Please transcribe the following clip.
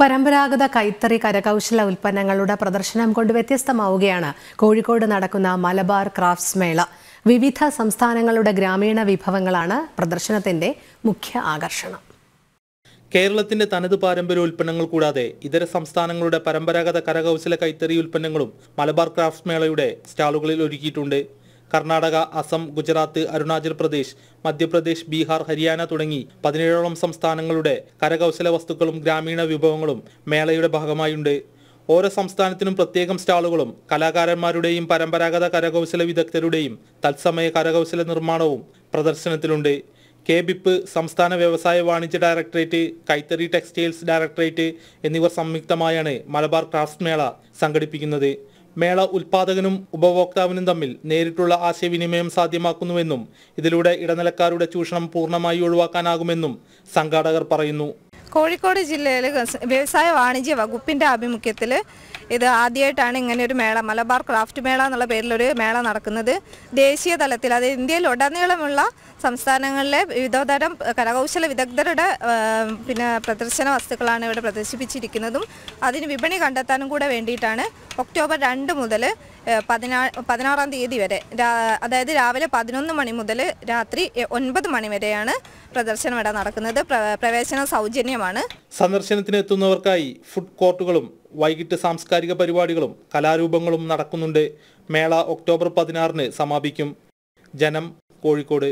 പരമ്പരാഗത കൈത്തറി കരകൗശല ഉൽപ്പന്നങ്ങളുടെ പ്രദർശനം കൊണ്ട് വ്യത്യസ്തമാവുകയാണ് കോഴിക്കോട് നടക്കുന്ന മലബാർ ക്രാഫ്റ്റ്സ് മേള വിവിധ സംസ്ഥാനങ്ങളുടെ ഗ്രാമീണ വിഭവങ്ങളാണ് പ്രദർശനത്തിന്റെ മുഖ്യ ആകർഷണം കേരളത്തിന്റെ തനത് പാരമ്പര്യ ഉൽപ്പന്നങ്ങൾ കൂടാതെ ഇതര സംസ്ഥാനങ്ങളുടെ പരമ്പരാഗത കരകൗശല കൈത്തറി ഉൽപ്പന്നങ്ങളും മലബാർ ക്രാഫ്റ്റ്സ് മേളയുടെ സ്റ്റാളുകളിൽ ഒരുക്കിയിട്ടുണ്ട് കർണാടക അസം ഗുജറാത്ത് അരുണാചൽ പ്രദേശ് മധ്യപ്രദേശ് ബീഹാർ ഹരിയാന തുടങ്ങി പതിനേഴോളം സംസ്ഥാനങ്ങളുടെ കരകൗശല വസ്തുക്കളും ഗ്രാമീണ വിഭവങ്ങളും മേളയുടെ ഭാഗമായുണ്ട് ഓരോ സംസ്ഥാനത്തിനും പ്രത്യേകം സ്റ്റാളുകളും കലാകാരന്മാരുടെയും പരമ്പരാഗത കരകൗശല വിദഗ്ധരുടെയും തത്സമയ കരകൗശല നിർമ്മാണവും പ്രദർശനത്തിലുണ്ട് കെ ബിപ്പ് സംസ്ഥാന വ്യവസായ വാണിജ്യ ഡയറക്ടറേറ്റ് കൈത്തറി ടെക്സ്റ്റൈൽസ് ഡയറക്ടറേറ്റ് എന്നിവർ സംയുക്തമായാണ് മലബാർ ക്രാഫ്റ്റ് മേള സംഘടിപ്പിക്കുന്നത് മേള ഉൽപാദകനും ഉപഭോക്താവിനും തമ്മിൽ നേരിട്ടുള്ള ആശയവിനിമയം സാധ്യമാക്കുന്നുവെന്നും ഇതിലൂടെ ഇടനിലക്കാരുടെ ചൂഷണം പൂർണ്ണമായി ഒഴിവാക്കാനാകുമെന്നും സംഘാടകർ പറയുന്നു കോഴിക്കോട് ജില്ലയിൽ വ്യവസായ വാണിജ്യ വകുപ്പിൻ്റെ ആഭിമുഖ്യത്തിൽ ഇത് ആദ്യമായിട്ടാണ് ഇങ്ങനെ ഒരു മേള മലബാർ ക്രാഫ്റ്റ് മേള എന്നുള്ള പേരിലൊരു മേള നടക്കുന്നത് ദേശീയ തലത്തിൽ അത് ഇന്ത്യയിൽ ഉടനീളമുള്ള സംസ്ഥാനങ്ങളിലെ വിവിധതരം കരകൗശല വിദഗ്ധരുടെ പിന്നെ പ്രദർശന വസ്തുക്കളാണ് ഇവിടെ പ്രദർശിപ്പിച്ചിരിക്കുന്നതും അതിന് വിപണി കണ്ടെത്താനും കൂടെ വേണ്ടിയിട്ടാണ് ഒക്ടോബർ രണ്ട് മുതൽ പതിനാ പതിനാറാം തീയതി വരെ അതായത് രാവിലെ പതിനൊന്ന് മണി മുതൽ രാത്രി ഒൻപത് മണി വരെയാണ് പ്രദർശനം ഇവിടെ നടക്കുന്നത് പ്രവേശനം സൗജന്യമാണ് സന്ദർശനത്തിന് എത്തുന്നവർക്കായി ഫുഡ് കോർട്ടുകളും വൈകിട്ട് സാംസ്കാരിക പരിപാടികളും കലാരൂപങ്ങളും നടക്കുന്നുണ്ട് മേള ഒക്ടോബർ പതിനാറിന് സമാപിക്കും ജനം കോഴിക്കോട്